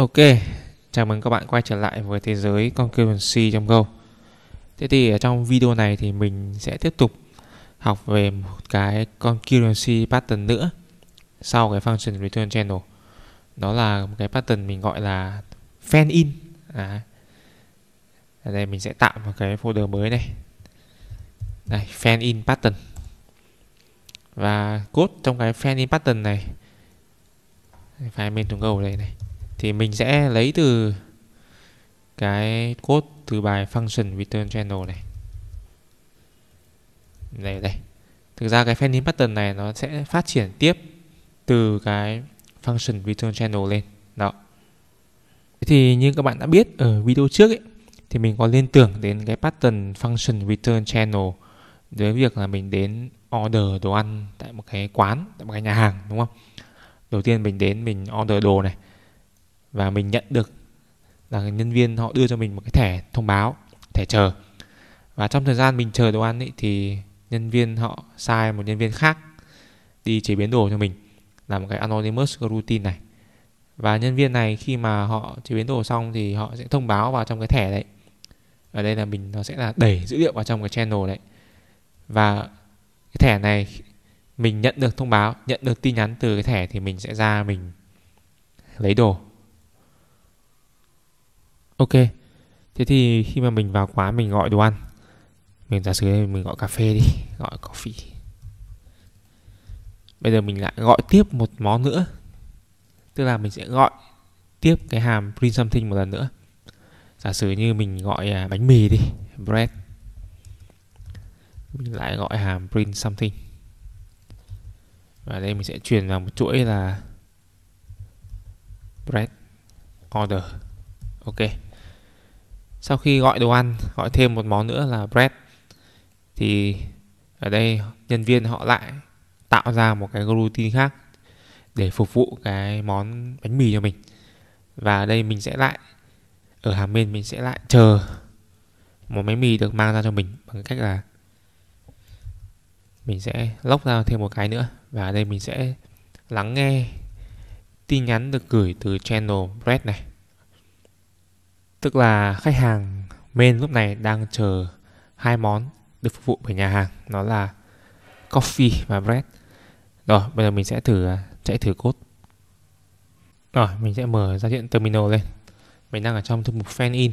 Ok, chào mừng các bạn quay trở lại với thế giới Concurrency trong Go Thế thì ở trong video này thì mình sẽ tiếp tục học về một cái Concurrency Pattern nữa sau cái function return channel đó là một cái pattern mình gọi là fan in à, ở đây mình sẽ tạo một cái folder mới này này fan in pattern và code trong cái fan in pattern này phải main trong go đây này thì mình sẽ lấy từ cái code từ bài function return channel này này đây thực ra cái fan pattern này nó sẽ phát triển tiếp từ cái function return channel lên đó thì như các bạn đã biết ở video trước ấy, thì mình có liên tưởng đến cái pattern function return channel với việc là mình đến order đồ ăn tại một cái quán tại một cái nhà hàng đúng không đầu tiên mình đến mình order đồ này và mình nhận được là nhân viên họ đưa cho mình một cái thẻ thông báo thẻ chờ và trong thời gian mình chờ đồ ăn ấy, thì nhân viên họ sai một nhân viên khác đi chế biến đồ cho mình làm một cái anonymous routine này và nhân viên này khi mà họ chế biến đồ xong thì họ sẽ thông báo vào trong cái thẻ đấy ở đây là mình nó sẽ là đẩy dữ liệu vào trong cái channel đấy và cái thẻ này mình nhận được thông báo nhận được tin nhắn từ cái thẻ thì mình sẽ ra mình lấy đồ Ok Thế thì khi mà mình vào quán mình gọi đồ ăn Mình giả sử mình gọi cà phê đi Gọi coffee Bây giờ mình lại gọi tiếp một món nữa Tức là mình sẽ gọi tiếp cái hàm print something một lần nữa Giả sử như mình gọi à, bánh mì đi Bread Mình lại gọi hàm print something Và đây mình sẽ chuyển vào một chuỗi là Bread Order Ok sau khi gọi đồ ăn gọi thêm một món nữa là bread thì ở đây nhân viên họ lại tạo ra một cái routine khác để phục vụ cái món bánh mì cho mình và ở đây mình sẽ lại ở hàng bên mình sẽ lại chờ một bánh mì được mang ra cho mình bằng cách là mình sẽ lóc ra thêm một cái nữa và ở đây mình sẽ lắng nghe tin nhắn được gửi từ channel bread này Tức là khách hàng main lúc này đang chờ hai món được phục vụ bởi nhà hàng Nó là coffee và bread Rồi bây giờ mình sẽ thử à, chạy thử cốt Rồi mình sẽ mở giao diện terminal lên Mình đang ở trong thư mục fan in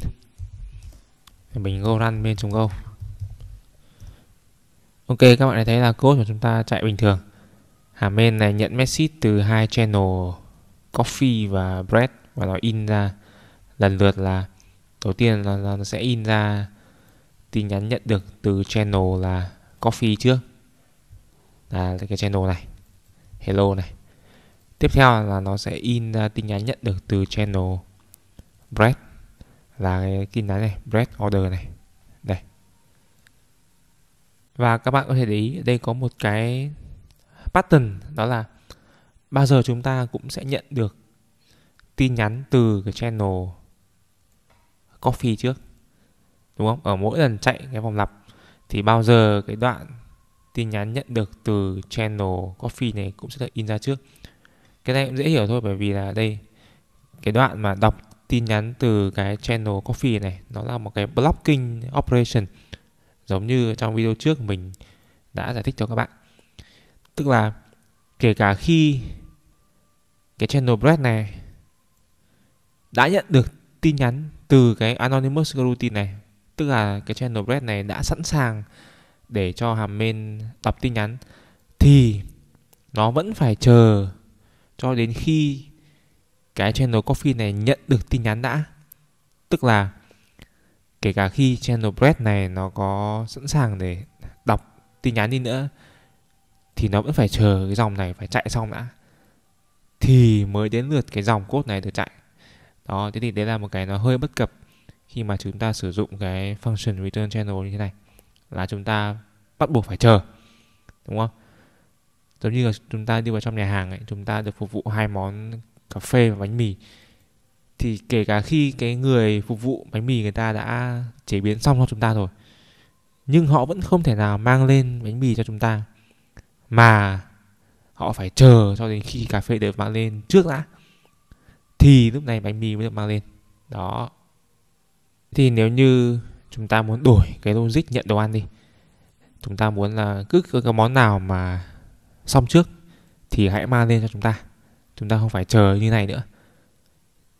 Mình go run bên chúng go Ok các bạn thấy là cốt của chúng ta chạy bình thường hà main này nhận message từ hai channel coffee và bread và nó in ra lần lượt là đầu tiên là, là nó sẽ in ra tin nhắn nhận được từ channel là coffee trước là cái channel này hello này tiếp theo là nó sẽ in ra tin nhắn nhận được từ channel bread là cái tin nhắn này bread order này đây và các bạn có thể để ý đây có một cái pattern đó là bao giờ chúng ta cũng sẽ nhận được tin nhắn từ cái channel coffee trước đúng không ở mỗi lần chạy cái vòng lặp thì bao giờ cái đoạn tin nhắn nhận được từ channel coffee này cũng sẽ được in ra trước cái này cũng dễ hiểu thôi bởi vì là đây cái đoạn mà đọc tin nhắn từ cái channel coffee này nó là một cái blocking operation giống như trong video trước mình đã giải thích cho các bạn tức là kể cả khi cái channel bread này đã nhận được tin nhắn từ cái anonymous routine này tức là cái channel red này đã sẵn sàng để cho hàm main đọc tin nhắn thì nó vẫn phải chờ cho đến khi cái channel coffee này nhận được tin nhắn đã tức là kể cả khi channel bread này nó có sẵn sàng để đọc tin nhắn đi nữa thì nó vẫn phải chờ cái dòng này phải chạy xong đã thì mới đến lượt cái dòng code này được chạy đó thế thì đấy là một cái nó hơi bất cập khi mà chúng ta sử dụng cái function return channel như thế này là chúng ta bắt buộc phải chờ đúng không giống như là chúng ta đi vào trong nhà hàng ấy chúng ta được phục vụ hai món cà phê và bánh mì thì kể cả khi cái người phục vụ bánh mì người ta đã chế biến xong cho chúng ta rồi nhưng họ vẫn không thể nào mang lên bánh mì cho chúng ta mà họ phải chờ cho đến khi cà phê được mang lên trước đã thì lúc này bánh mì mới được mang lên đó thì nếu như chúng ta muốn đổi cái logic nhận đồ ăn đi chúng ta muốn là cứ cái món nào mà xong trước thì hãy mang lên cho chúng ta chúng ta không phải chờ như này nữa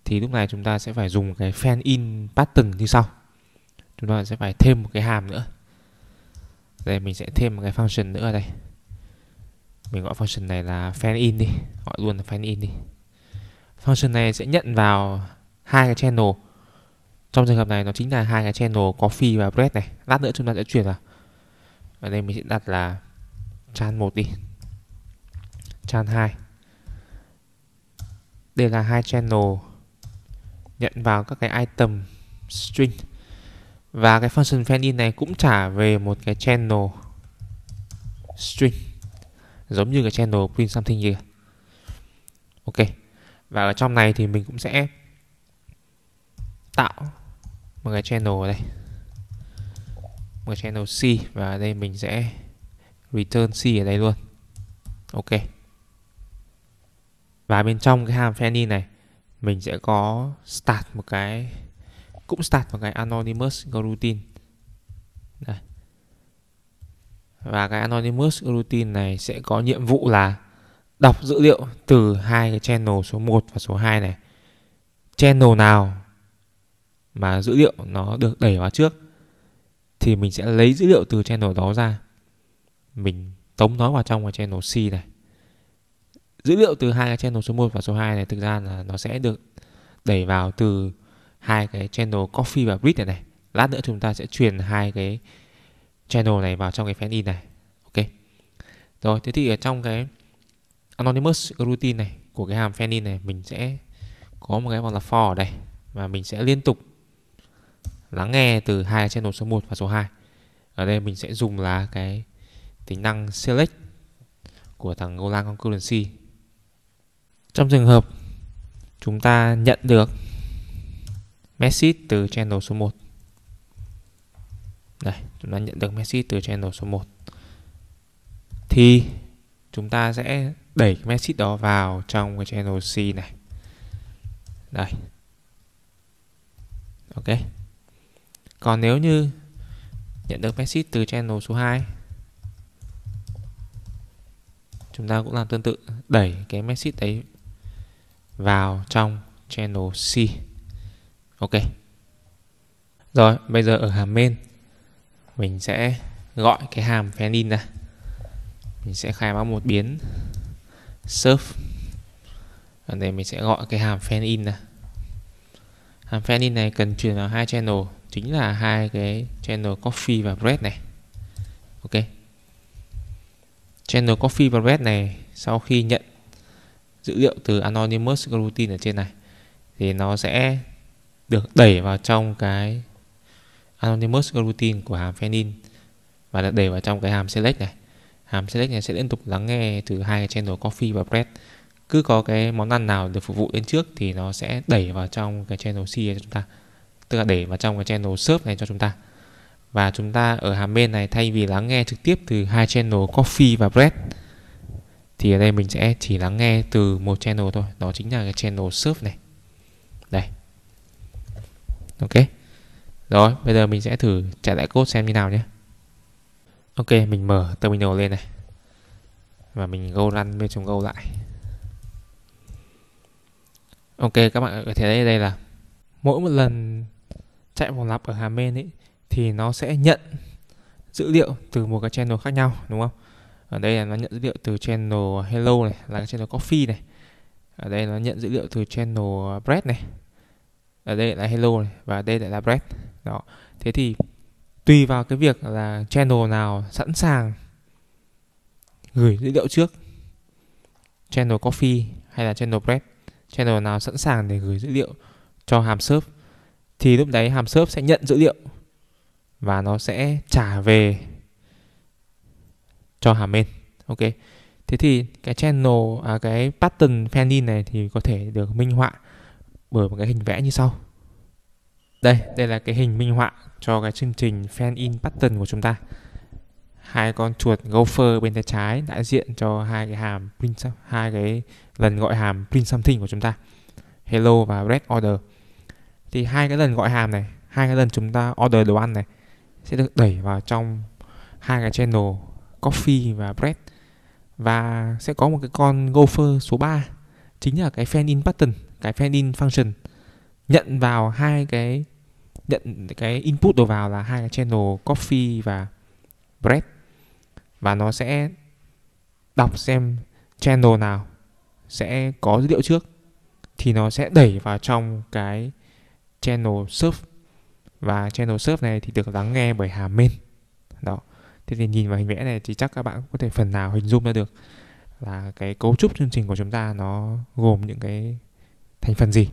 thì lúc này chúng ta sẽ phải dùng cái fan in pattern như sau chúng ta sẽ phải thêm một cái hàm nữa đây mình sẽ thêm một cái function nữa đây mình gọi function này là fan in đi gọi luôn là fan in đi function này sẽ nhận vào hai cái channel trong trường hợp này nó chính là hai cái channel coffee và bread này lát nữa chúng ta sẽ chuyển vào ở đây mình sẽ đặt là chan một đi chan 2 đây là hai channel nhận vào các cái item string và cái function fan này cũng trả về một cái channel string giống như cái channel print something kia ok và ở trong này thì mình cũng sẽ tạo một cái channel ở đây một cái channel C và ở đây mình sẽ return C ở đây luôn ok và bên trong cái hàm Fanny này mình sẽ có start một cái cũng start một cái anonymous routine đây. và cái anonymous routine này sẽ có nhiệm vụ là đọc dữ liệu từ hai cái channel số 1 và số 2 này channel nào mà dữ liệu nó được đẩy vào trước thì mình sẽ lấy dữ liệu từ channel đó ra mình tống nó vào trong cái channel C này dữ liệu từ hai cái channel số 1 và số 2 này thực ra là nó sẽ được đẩy vào từ hai cái channel coffee và bridge này này lát nữa chúng ta sẽ truyền hai cái channel này vào trong cái fan in này ok rồi thế thì ở trong cái anonymous routine này của cái hàm phenin này mình sẽ có một cái gọi là for ở đây và mình sẽ liên tục lắng nghe từ hai channel số 1 và số 2 ở đây mình sẽ dùng là cái tính năng select của thằng Golang Concurrency trong trường hợp chúng ta nhận được message từ channel số 1 đây chúng ta nhận được message từ channel số 1 thì chúng ta sẽ đẩy cái message đó vào trong cái channel C này đây ok còn nếu như nhận được message từ channel số 2 chúng ta cũng làm tương tự đẩy cái message đấy vào trong channel C ok rồi bây giờ ở hàm main mình sẽ gọi cái hàm phenin ra mình sẽ khai báo một biến surf. ở đây mình sẽ gọi cái hàm fan in này hàm fan in này cần truyền vào hai channel chính là hai cái channel coffee và bread này ok channel coffee và bread này sau khi nhận dữ liệu từ anonymous routine ở trên này thì nó sẽ được đẩy vào trong cái anonymous routine của hàm fanin và được đẩy vào trong cái hàm select này Hàm Select này sẽ liên tục lắng nghe từ hai cái channel Coffee và Bread cứ có cái món ăn nào được phục vụ đến trước thì nó sẽ đẩy vào trong cái channel C cho chúng ta tức là đẩy vào trong cái channel serve này cho chúng ta và chúng ta ở hàm bên này thay vì lắng nghe trực tiếp từ hai channel coffee và bread thì ở đây mình sẽ chỉ lắng nghe từ một channel thôi đó chính là cái channel serve này đây ok rồi bây giờ mình sẽ thử chạy lại code xem như nào nhé Ok, mình mở terminal lên này Và mình go run bên trong go lại Ok, các bạn có thể thấy đây là Mỗi một lần chạy vòng lặp ở hàm main ấy Thì nó sẽ nhận dữ liệu từ một cái channel khác nhau đúng không? Ở đây là nó nhận dữ liệu từ channel Hello này là cái channel Coffee này Ở đây nó nhận dữ liệu từ channel Bread này Ở đây là Hello này và đây lại là Bread Đó, thế thì tùy vào cái việc là channel nào sẵn sàng gửi dữ liệu trước channel coffee hay là channel bread channel nào sẵn sàng để gửi dữ liệu cho hàm serp thì lúc đấy hàm serp sẽ nhận dữ liệu và nó sẽ trả về cho hàm main ok thế thì cái channel à, cái pattern fanning này thì có thể được minh họa bởi một cái hình vẽ như sau đây đây là cái hình minh họa cho cái chương trình fan in pattern của chúng ta hai con chuột gopher bên tay trái đại diện cho hai cái hàm print hai cái lần gọi hàm print something của chúng ta hello và red order thì hai cái lần gọi hàm này hai cái lần chúng ta order đồ ăn này sẽ được đẩy vào trong hai cái channel coffee và bread và sẽ có một cái con gopher số 3 chính là cái fan in pattern cái fan in function nhận vào hai cái nhận cái input đầu vào là hai cái channel coffee và bread và nó sẽ đọc xem channel nào sẽ có dữ liệu trước thì nó sẽ đẩy vào trong cái channel surf và channel surf này thì được lắng nghe bởi hàm main đó thế thì nhìn vào hình vẽ này thì chắc các bạn có thể phần nào hình dung ra được là cái cấu trúc chương trình của chúng ta nó gồm những cái thành phần gì